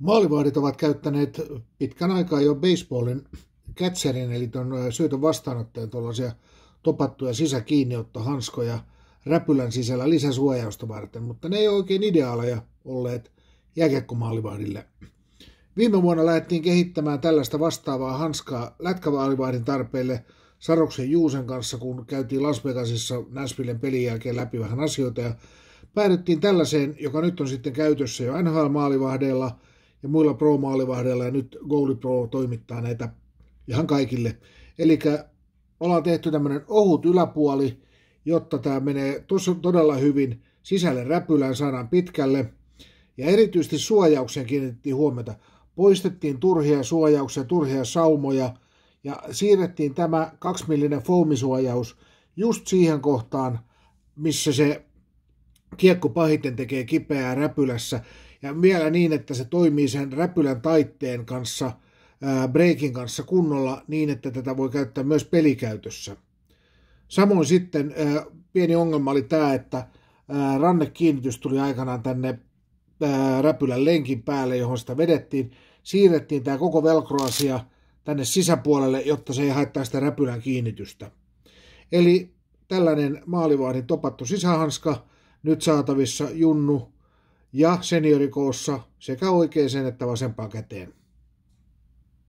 Maalivahdit ovat käyttäneet pitkän aikaa jo baseballin kätserin, eli tuon syötön vastaanottajan tuollaisia topattuja sisäkiinniottohanskoja räpylän sisällä lisäsuojausta varten, mutta ne ei ole oikein ideaaleja olleet jääkiekkomaalivahdille. Viime vuonna lähdettiin kehittämään tällaista vastaavaa hanskaa lätkävaalivahdin tarpeille Saroksen Juusen kanssa, kun käytiin Las Vegasissa Näsvillen pelin jälkeen läpi vähän asioita ja päädyttiin tällaiseen, joka nyt on sitten käytössä jo NHL-maalivahdeilla – ja muilla pro-maalivahdeilla ja nyt Goldi Pro toimittaa näitä ihan kaikille. Eli ollaan tehty tämmöinen ohut yläpuoli, jotta tämä menee todella hyvin sisälle räpylään, saadaan pitkälle. Ja erityisesti suojaukseen kiinnitettiin huomiota. Poistettiin turhia suojauksia, turhia saumoja ja siirrettiin tämä kaksimillinen foamisuojaus just siihen kohtaan, missä se kiekko pahiten tekee kipeää räpylässä ja vielä niin, että se toimii sen räpylän taitteen kanssa, ää, breakin kanssa kunnolla niin, että tätä voi käyttää myös pelikäytössä. Samoin sitten ää, pieni ongelma oli tämä, että ää, rannekiinnitys tuli aikanaan tänne ää, räpylän lenkin päälle, johon sitä vedettiin. Siirrettiin tämä koko velkroasia tänne sisäpuolelle, jotta se ei haittaa sitä räpylän kiinnitystä. Eli tällainen maalivahdin topattu sisähanska – nyt saatavissa junnu- ja seniorikoossa sekä oikeaan että vasempaan käteen.